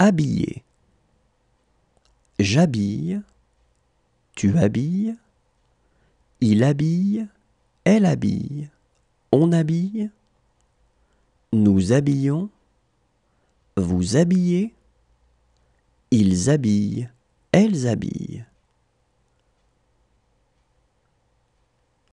habiller. J'habille, tu habilles, il habille, elle habille, on habille, nous habillons, vous habillez, ils habillent, elles habillent.